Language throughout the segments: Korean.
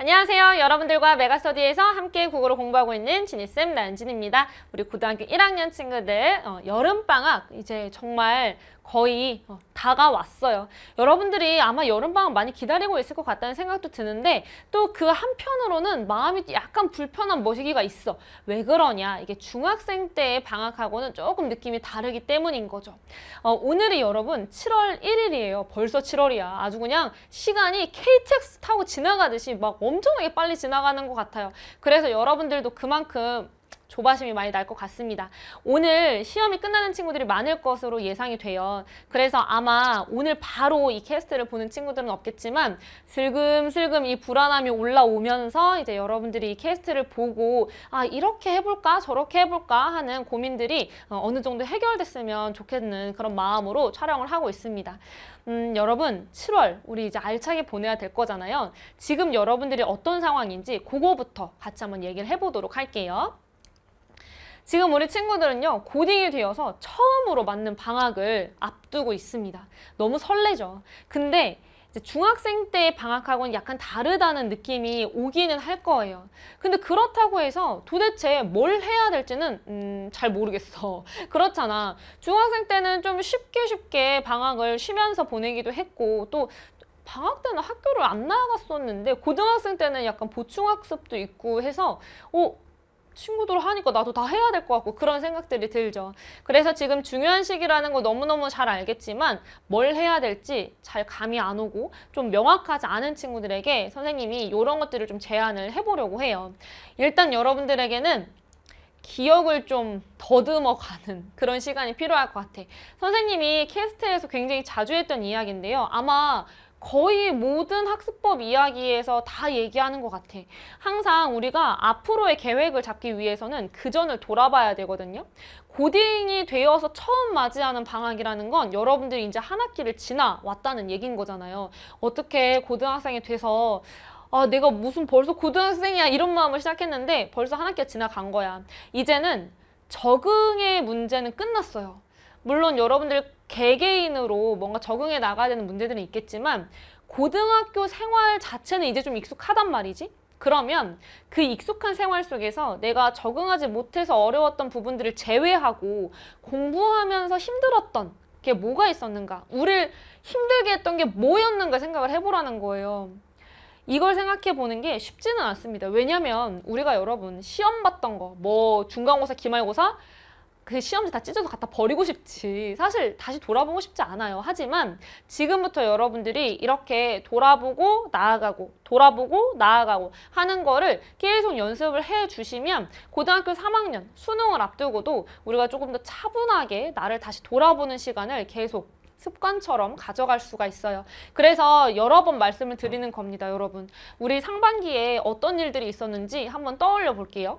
안녕하세요. 여러분들과 메가스터디에서 함께 국어를 공부하고 있는 지니쌤 나은진입니다. 우리 고등학교 1학년 친구들 어, 여름방학 이제 정말 거의 어. 다가왔어요. 여러분들이 아마 여름방학 많이 기다리고 있을 것 같다는 생각도 드는데 또 그 한편으로는 마음이 약간 불편한 모시기가 있어. 왜 그러냐? 이게 중학생 때 방학하고는 조금 느낌이 다르기 때문인 거죠. 어, 오늘이 여러분 7월 1일이에요. 벌써 7월이야. 아주 그냥 시간이 KTX 타고 지나가듯이 막 엄청나게 빨리 지나가는 것 같아요. 그래서 여러분들도 그만큼 조바심이 많이 날 것 같습니다. 오늘 시험이 끝나는 친구들이 많을 것으로 예상이 돼요. 그래서 아마 오늘 바로 이 캐스트를 보는 친구들은 없겠지만 슬금슬금 이 불안함이 올라오면서 이제 여러분들이 이 캐스트를 보고 아 이렇게 해볼까 저렇게 해볼까 하는 고민들이 어, 어느 정도 해결됐으면 좋겠는 그런 마음으로 촬영을 하고 있습니다. 음, 여러분 7월 우리 이제 알차게 보내야 될 거잖아요. 지금 여러분들이 어떤 상황인지 그거부터 같이 한번 얘기를 해보도록 할게요. 지금 우리 친구들은요 고딩이 되어서 처음으로 맞는 방학을 앞두고 있습니다 너무 설레죠 근데 중학생 때 방학하고는 약간 다르다는 느낌이 오기는 할 거예요. 근데 그렇다고 해서 도대체 뭘 해야 될지는 음, 잘 모르겠어. 그렇잖아. 중학생 때는 좀 쉽게 쉽게 방학을 쉬면서 보내기도 했고 또 방학 때는 학교를 안 나갔었는데 고등학생 때는 약간 보충학습도 있고 해서 어, 친구들 하니까 나도 다 해야 될 것 같고 그런 생각들이 들죠. 그래서 지금 중요한 시기라는 거 너무너무 잘 알겠지만 뭘 해야 될지 잘 감이 안 오고 좀 명확하지 않은 친구들에게 선생님이 이런 것들을 좀 제안을 해보려고 해요. 일단 여러분들에게는 기억을 좀 더듬어 가는 그런 시간이 필요할 것 같아. 선생님이 캐스트에서 굉장히 자주 했던 이야기인데요. 아마 거의 모든 학습법 이야기에서 다 얘기하는 것 같아. 항상 우리가 앞으로의 계획을 잡기 위해서는 그 전을 돌아봐야 되거든요. 고딩이 되어서 처음 맞이하는 방학이라는 건 여러분들이 이제 한 학기를 지나왔다는 얘기인 거잖아요. 어떻게 고등학생이 돼서 아, 내가 무슨 벌써 고등학생이야 이런 마음을 시작했는데 벌써 한 학기가 지나간 거야. 이제는 적응의 문제는 끝났어요. 물론 여러분들 개개인으로 뭔가 적응해 나가야 되는 문제들은 있겠지만 고등학교 생활 자체는 이제 좀 익숙하단 말이지. 그러면 그 익숙한 생활 속에서 내가 적응하지 못해서 어려웠던 부분들을 제외하고 공부하면서 힘들었던 게 뭐가 있었는가 우리를 힘들게 했던 게 뭐였는가 생각을 해보라는 거예요 이걸 생각해 보는 게 쉽지는 않습니다 왜냐면 우리가 여러분 시험 봤던 거뭐 중간고사 기말고사 그 시험지 다 찢어서 갖다 버리고 싶지 사실 다시 돌아보고 싶지 않아요 하지만 지금부터 여러분들이 이렇게 돌아보고 나아가고 돌아보고 나아가고 하는 거를 계속 연습을 해 주시면 고등학교 3학년 수능을 앞두고도 우리가 조금 더 차분하게 나를 다시 돌아보는 시간을 계속 습관처럼 가져갈 수가 있어요. 그래서 여러 번 말씀을 드리는 겁니다, 여러분. 우리 상반기에 어떤 일들이 있었는지 한번 떠올려 볼게요.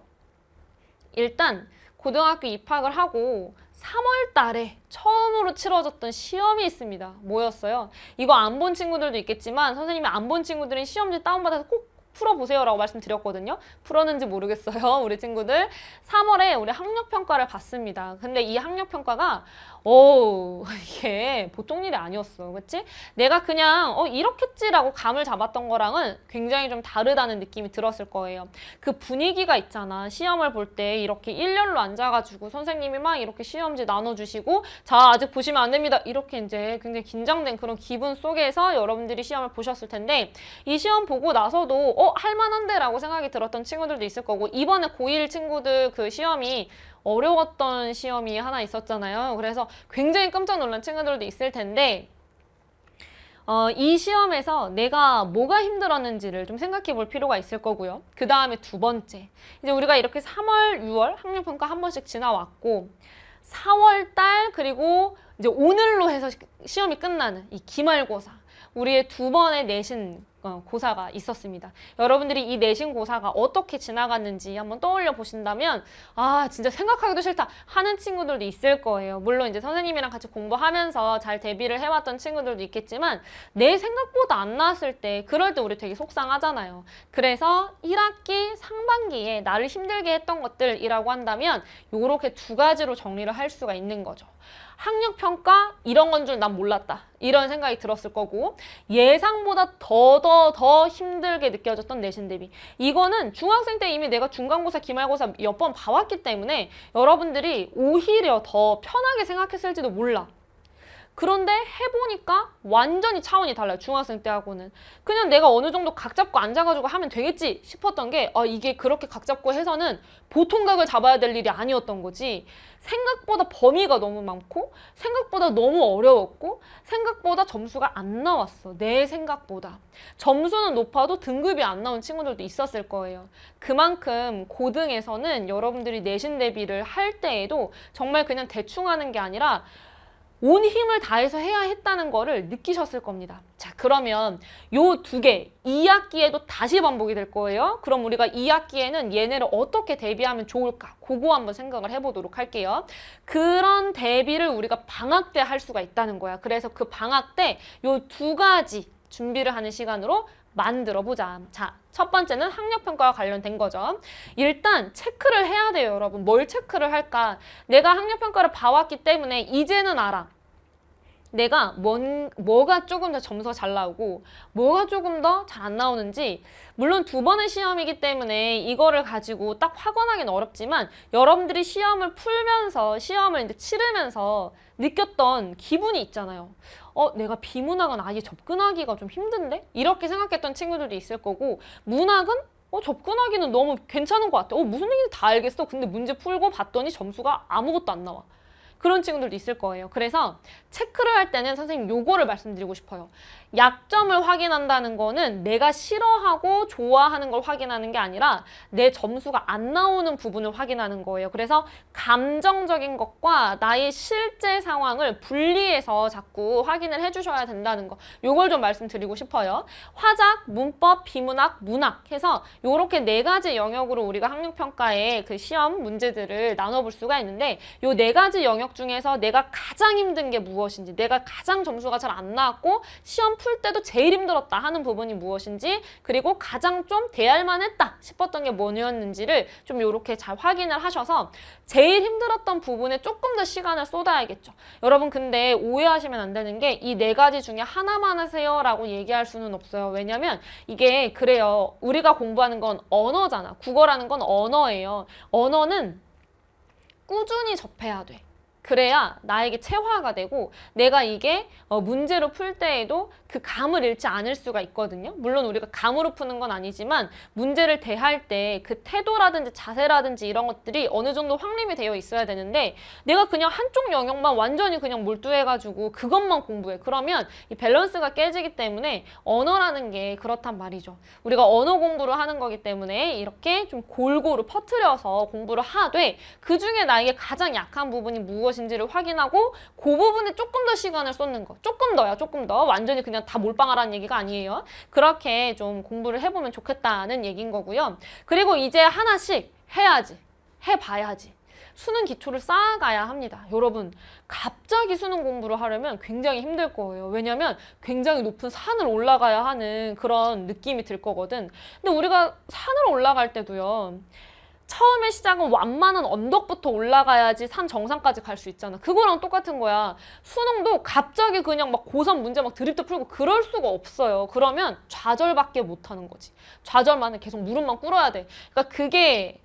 일단 고등학교 입학을 하고 3월 달에 처음으로 치러졌던 시험이 있습니다. 뭐였어요? 이거 안 본 친구들도 있겠지만 선생님이 안 본 친구들은 시험지 다운받아서 꼭 풀어보세요 라고 말씀드렸거든요. 풀었는지 모르겠어요. 우리 친구들. 3월에 우리 학력평가를 봤습니다. 근데 이 학력평가가 어 이게 보통 일이 아니었어. 그치? 내가 그냥 어 이렇겠지라고 감을 잡았던 거랑은 굉장히 좀 다르다는 느낌이 들었을 거예요. 그 분위기가 있잖아. 시험을 볼 때 이렇게 일렬로 앉아가지고 선생님이 막 이렇게 시험지 나눠주시고 자 아직 보시면 안 됩니다. 이렇게 이제 굉장히 긴장된 그런 기분 속에서 여러분들이 시험을 보셨을 텐데 이 시험 보고 나서도 어 할만한데 라고 생각이 들었던 친구들도 있을 거고 이번에 고1 친구들 그 시험이 어려웠던 시험이 하나 있었잖아요. 그래서 굉장히 깜짝 놀란 친구들도 있을 텐데 어, 이 시험에서 내가 뭐가 힘들었는지를 좀 생각해 볼 필요가 있을 거고요. 그 다음에 두 번째, 이제 우리가 이렇게 3월, 6월 학력평가 한 번씩 지나왔고 4월 달 그리고 이제 오늘로 해서 시험이 끝나는 이 기말고사 우리의 두 번의 내신 어, 고사가 있었습니다. 여러분들이 이 내신 고사가 어떻게 지나갔는지 한번 떠올려 보신다면 아 진짜 생각하기도 싫다 하는 친구들도 있을 거예요. 물론 이제 선생님이랑 같이 공부하면서 잘 대비를 해왔던 친구들도 있겠지만 내 생각보다 안 나왔을 때 그럴 때 우리 되게 속상하잖아요. 그래서 1학기 상반기에 나를 힘들게 했던 것들이라고 한다면 이렇게 두 가지로 정리를 할 수가 있는 거죠. 학력 평가 이런 건 줄 난 몰랐다. 이런 생각이 들었을 거고 예상보다 더더더 더, 더 힘들게 느껴졌던 내신 대비 이거는 중학생 때 이미 내가 중간고사 기말고사 몇 번 봐왔기 때문에 여러분들이 오히려 더 편하게 생각했을지도 몰라 그런데 해보니까 완전히 차원이 달라요. 중학생 때하고는. 그냥 내가 어느 정도 각 잡고 앉아가지고 하면 되겠지 싶었던 게 아, 이게 그렇게 각 잡고 해서는 보통 각을 잡아야 될 일이 아니었던 거지. 생각보다 범위가 너무 많고 생각보다 너무 어려웠고 생각보다 점수가 안 나왔어. 내 생각보다. 점수는 높아도 등급이 안 나온 친구들도 있었을 거예요. 그만큼 고등에서는 여러분들이 내신 대비를 할 때에도 정말 그냥 대충 하는 게 아니라 온 힘을 다해서 해야 했다는 거를 느끼셨을 겁니다. 자 그러면 요 두 개, 2학기에도 다시 반복이 될 거예요. 그럼 우리가 2학기에는 얘네를 어떻게 대비하면 좋을까? 그거 한번 생각을 해보도록 할게요. 그런 대비를 우리가 방학 때 할 수가 있다는 거야. 그래서 그 방학 때 요 두 가지 준비를 하는 시간으로 만들어 보자. 자, 첫 번째는 학력평가와 관련된 거죠. 일단 체크를 해야 돼요, 여러분. 뭘 체크를 할까? 내가 학력평가를 봐왔기 때문에 이제는 알아. 내가 뭔, 뭐가 조금 더 점수가 잘 나오고 뭐가 조금 더 잘 안 나오는지 물론 두 번의 시험이기 때문에 이거를 가지고 딱 확언하기는 어렵지만 여러분들이 시험을 풀면서 시험을 이제 치르면서 느꼈던 기분이 있잖아요. 어, 내가 비문학은 아예 접근하기가 좀 힘든데? 이렇게 생각했던 친구들도 있을 거고 문학은 어, 접근하기는 너무 괜찮은 것 같아. 어, 무슨 얘기인지 다 알겠어. 근데 문제 풀고 봤더니 점수가 아무것도 안 나와. 그런 친구들도 있을 거예요. 그래서 체크를 할 때는 선생님 요거를 말씀드리고 싶어요. 약점을 확인한다는 거는 내가 싫어하고 좋아하는 걸 확인하는 게 아니라 내 점수가 안 나오는 부분을 확인하는 거예요. 그래서 감정적인 것과 나의 실제 상황을 분리해서 자꾸 확인을 해주셔야 된다는 거. 요걸 좀 말씀드리고 싶어요. 화작, 문법, 비문학, 문학 해서 요렇게 네 가지 영역으로 우리가 학력평가의 그 시험 문제들을 나눠볼 수가 있는데 요 네 가지 영역 영역 중에서 내가 가장 힘든 게 무엇인지 내가 가장 점수가 잘 안 나왔고 시험 풀 때도 제일 힘들었다 하는 부분이 무엇인지 그리고 가장 좀 대할만 했다 싶었던 게 뭐였는지를 좀 이렇게 잘 확인을 하셔서 제일 힘들었던 부분에 조금 더 시간을 쏟아야겠죠. 여러분 근데 오해하시면 안 되는 게 이 네 가지 중에 하나만 하세요 라고 얘기할 수는 없어요. 왜냐면 이게 그래요. 우리가 공부하는 건 언어잖아. 국어라는 건 언어예요. 언어는 꾸준히 접해야 돼. 그래야 나에게 체화가 되고 내가 이게 어, 문제로 풀 때에도 그 감을 잃지 않을 수가 있거든요. 물론 우리가 감으로 푸는 건 아니지만 문제를 대할 때 그 태도라든지 자세라든지 이런 것들이 어느 정도 확립이 되어 있어야 되는데 내가 그냥 한쪽 영역만 완전히 그냥 몰두해가지고 그것만 공부해. 그러면 이 밸런스가 깨지기 때문에 언어라는 게 그렇단 말이죠. 우리가 언어 공부를 하는 거기 때문에 이렇게 좀 골고루 퍼트려서 공부를 하되 그중에 나에게 가장 약한 부분이 무엇이 것인지를 확인하고 그 부분에 조금 더 시간을 쏟는 거 조금 더야 조금 더 완전히 그냥 다 몰빵하라는 얘기가 아니에요 그렇게 좀 공부를 해보면 좋겠다는 얘기인 거고요 그리고 이제 하나씩 해야지 해봐야지 수능 기초를 쌓아가야 합니다. 여러분 갑자기 수능 공부를 하려면 굉장히 힘들 거예요. 왜냐하면 굉장히 높은 산을 올라가야 하는 그런 느낌이 들 거거든. 근데 우리가 산을 올라갈 때도요. 처음에 시작은 완만한 언덕부터 올라가야지 산 정상까지 갈 수 있잖아. 그거랑 똑같은 거야. 수능도 갑자기 그냥 막 고3 문제 막 드립도 풀고 그럴 수가 없어요. 그러면 좌절밖에 못 하는 거지. 좌절만은 계속 무릎만 꿇어야 돼. 그러니까 그게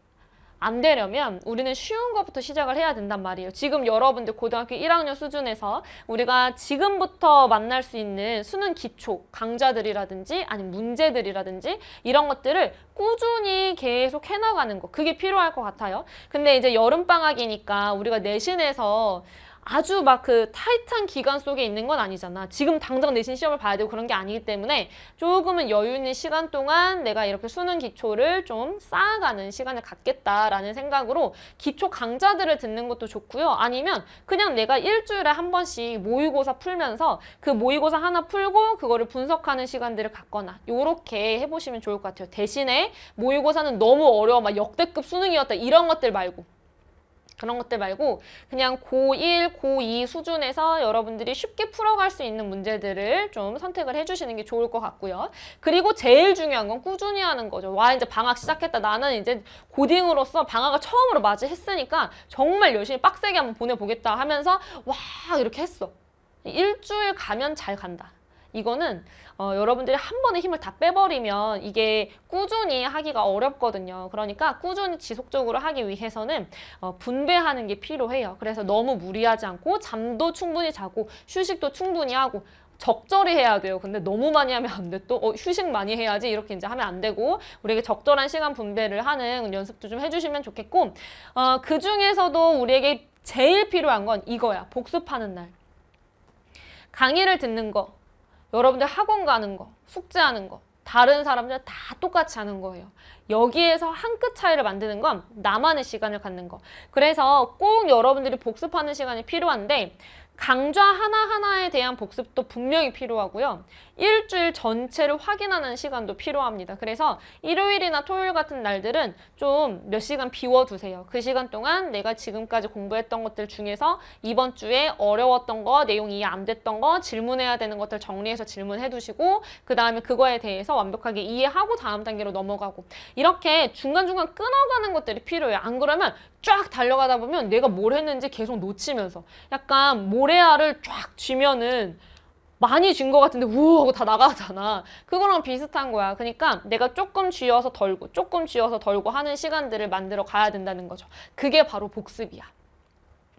안 되려면 우리는 쉬운 것부터 시작을 해야 된단 말이에요. 지금 여러분들 고등학교 1학년 수준에서 우리가 지금부터 만날 수 있는 수능 기초 강좌들이라든지 아니면 문제들이라든지 이런 것들을 꾸준히 계속 해나가는 거 그게 필요할 것 같아요. 근데 이제 여름방학이니까 우리가 내신에서 아주 막 그 타이트한 기간 속에 있는 건 아니잖아. 지금 당장 내신 시험을 봐야 되고 그런 게 아니기 때문에 조금은 여유 있는 시간 동안 내가 이렇게 수능 기초를 좀 쌓아가는 시간을 갖겠다라는 생각으로 기초 강좌들을 듣는 것도 좋고요. 아니면 그냥 내가 일주일에 한 번씩 모의고사 풀면서 그 모의고사 하나 풀고 그거를 분석하는 시간들을 갖거나 이렇게 해보시면 좋을 것 같아요. 대신에 모의고사는 너무 어려워 막 역대급 수능이었다 이런 것들 말고 그런 것들 말고 그냥 고1, 고2 수준에서 여러분들이 쉽게 풀어갈 수 있는 문제들을 좀 선택을 해주시는 게 좋을 것 같고요. 그리고 제일 중요한 건 꾸준히 하는 거죠. 와 이제 방학 시작했다. 나는 이제 고딩으로서 방학을 처음으로 맞이했으니까 정말 열심히 빡세게 한번 보내보겠다 하면서 와 이렇게 했어. 일주일 가면 잘 간다. 이거는 어, 여러분들이 한 번에 힘을 다 빼버리면 이게 꾸준히 하기가 어렵거든요. 그러니까 꾸준히 지속적으로 하기 위해서는 어, 분배하는 게 필요해요. 그래서 너무 무리하지 않고 잠도 충분히 자고 휴식도 충분히 하고 적절히 해야 돼요. 근데 너무 많이 하면 안 돼. 또 어, 휴식 많이 해야지 이렇게 이제 하면 안 되고 우리에게 적절한 시간 분배를 하는 연습도 좀 해주시면 좋겠고 어, 그 중에서도 우리에게 제일 필요한 건 이거야. 복습하는 날. 강의를 듣는 거, 여러분들 학원 가는 거, 숙제하는 거, 다른 사람들 다 똑같이 하는 거예요. 여기에서 한 끗 차이를 만드는 건 나만의 시간을 갖는 거. 그래서 꼭 여러분들이 복습하는 시간이 필요한데 강좌 하나하나에 대한 복습도 분명히 필요하고요. 일주일 전체를 확인하는 시간도 필요합니다. 그래서 일요일이나 토요일 같은 날들은 좀 몇 시간 비워두세요. 그 시간 동안 내가 지금까지 공부했던 것들 중에서 이번 주에 어려웠던 거, 내용 이해 안 됐던 거, 질문해야 되는 것들 정리해서 질문해 두시고 그 다음에 그거에 대해서 완벽하게 이해하고 다음 단계로 넘어가고 이렇게 중간중간 끊어가는 것들이 필요해요. 안 그러면 쫙 달려가다 보면 내가 뭘 했는지 계속 놓치면서 약간 모래알을 쫙 쥐면은 많이 쥔 것 같은데 우우 하고 다 나가잖아. 그거랑 비슷한 거야. 그러니까 내가 조금 쥐어서 덜고 조금 쥐어서 덜고 하는 시간들을 만들어 가야 된다는 거죠. 그게 바로 복습이야.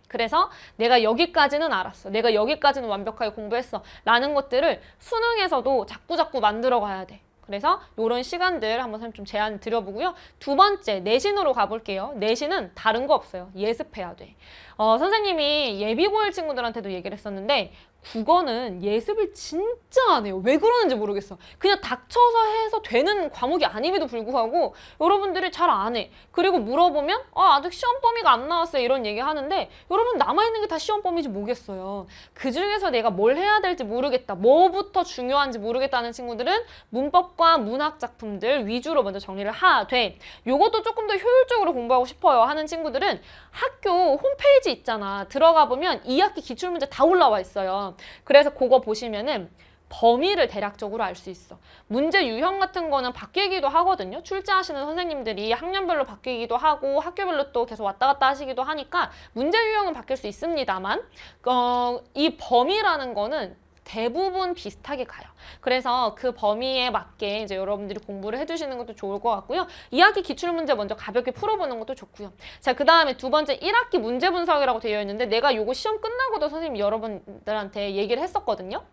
그래서 내가 여기까지는 알았어. 내가 여기까지는 완벽하게 공부했어. 라는 것들을 수능에서도 자꾸자꾸 만들어 가야 돼. 그래서 이런 시간들 한번 좀 제안 드려보고요. 두 번째, 내신으로 가볼게요. 내신은 다른 거 없어요. 예습해야 돼. 어, 선생님이 예비고일 친구들한테도 얘기를 했었는데 국어는 예습을 진짜 안 해요. 왜 그러는지 모르겠어. 그냥 닥쳐서 해서 되는 과목이 아님에도 불구하고 여러분들이 잘 안 해. 그리고 물어보면 아, 아직 시험 범위가 안 나왔어요. 이런 얘기 하는데 여러분 남아있는 게 다 시험 범위지 뭐겠어요. 그중에서 내가 뭘 해야 될지 모르겠다. 뭐부터 중요한지 모르겠다는 친구들은 문법과 문학 작품들 위주로 먼저 정리를 하되 요것도 조금 더 효율적으로 공부하고 싶어요 하는 친구들은 학교 홈페이지 페이 있잖아. 들어가 보면 2학기 기출문제 다 올라와 있어요. 그래서 그거 보시면은 범위를 대략적으로 알 수 있어. 문제 유형 같은 거는 바뀌기도 하거든요. 출제하시는 선생님들이 학년별로 바뀌기도 하고 학교별로 또 계속 왔다 갔다 하시기도 하니까 문제 유형은 바뀔 수 있습니다만 어, 이 범위라는 거는 대부분 비슷하게 가요. 그래서 그 범위에 맞게 이제 여러분들이 공부를 해주시는 것도 좋을 것 같고요. 2학기 기출문제 먼저 가볍게 풀어보는 것도 좋고요. 자, 그 다음에 두 번째 1학기 문제 분석이라고 되어 있는데 내가 요거 시험 끝나고도 선생님 여러분들한테 얘기를 했었거든요.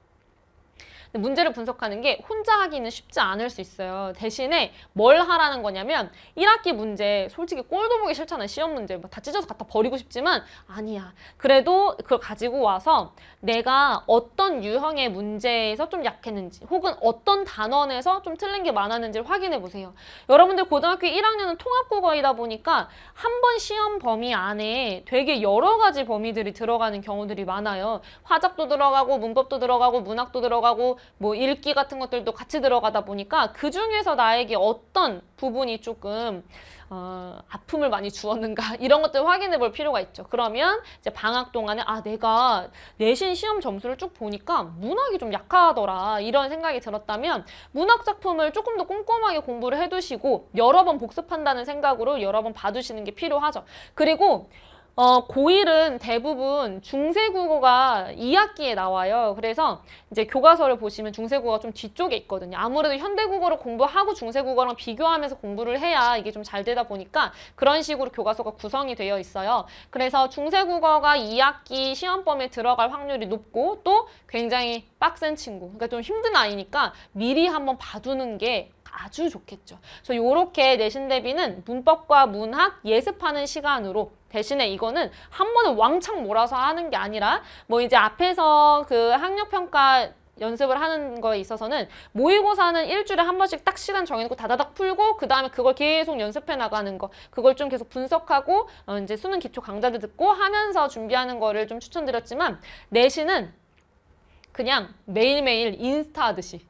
문제를 분석하는 게 혼자 하기는 쉽지 않을 수 있어요. 대신에 뭘 하라는 거냐면 1학기 문제 솔직히 꼴도 보기 싫잖아요. 시험 문제 뭐 다 찢어서 갖다 버리고 싶지만 아니야. 그래도 그걸 가지고 와서 내가 어떤 유형의 문제에서 좀 약했는지 혹은 어떤 단원에서 좀 틀린 게 많았는지를 확인해 보세요. 여러분들 고등학교 1학년은 통합국어이다 보니까 한 번 시험 범위 안에 되게 여러 가지 범위들이 들어가는 경우들이 많아요. 화작도 들어가고 문법도 들어가고 문학도 들어가고 뭐 읽기 같은 것들도 같이 들어가다 보니까 그 중에서 나에게 어떤 부분이 조금 어, 아픔을 많이 주었는가 이런 것들 확인해 볼 필요가 있죠. 그러면 이제 방학 동안에 아 내가 내신 시험 점수를 쭉 보니까 문학이 좀 약하더라 이런 생각이 들었다면 문학 작품을 조금 더 꼼꼼하게 공부를 해두시고 여러 번 복습한다는 생각으로 여러 번 봐두시는 게 필요하죠. 그리고 어, 고1은 대부분 중세국어가 2학기에 나와요. 그래서 이제 교과서를 보시면 중세국어가 좀 뒤쪽에 있거든요. 아무래도 현대국어를 공부하고 중세국어랑 비교하면서 공부를 해야 이게 좀 잘 되다 보니까 그런 식으로 교과서가 구성이 되어 있어요. 그래서 중세국어가 2학기 시험범에 들어갈 확률이 높고 또 굉장히 빡센 친구, 그러니까 좀 힘든 아이니까 미리 한번 봐두는 게 아주 좋겠죠. 그래서 이렇게 내신 대비는 문법과 문학 예습하는 시간으로 대신에 이거는 한 번에 왕창 몰아서 하는 게 아니라 뭐 이제 앞에서 그 학력평가 연습을 하는 거에 있어서는 모의고사는 일주일에 한 번씩 딱 시간 정해놓고 다다닥 풀고 그 다음에 그걸 계속 연습해 나가는 거 그걸 좀 계속 분석하고 어 이제 수능 기초 강좌도 듣고 하면서 준비하는 거를 좀 추천드렸지만 내신은 그냥 매일매일 인스타 하듯이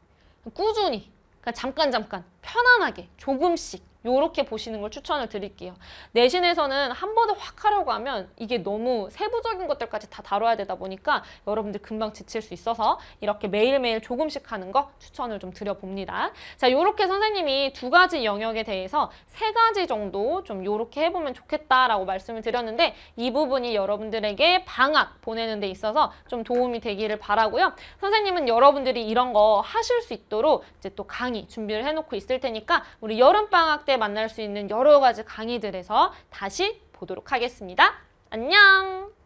꾸준히 그러니까 잠깐 잠깐 편안하게 조금씩 요렇게 보시는 걸 추천을 드릴게요. 내신에서는 한 번에 확 하려고 하면 이게 너무 세부적인 것들까지 다 다뤄야 되다 보니까 여러분들 금방 지칠 수 있어서 이렇게 매일매일 조금씩 하는 거 추천을 좀 드려봅니다. 자, 요렇게 선생님이 두 가지 영역에 대해서 세 가지 정도 좀 요렇게 해보면 좋겠다라고 말씀을 드렸는데 이 부분이 여러분들에게 방학 보내는 데 있어서 좀 도움이 되기를 바라고요. 선생님은 여러분들이 이런 거 하실 수 있도록 이제 또 강의 준비를 해놓고 있을 테니까 우리 여름방학 때즐 만날 수 있는 여러 가지 강의들에서 다시 보도록 하겠습니다. 안녕!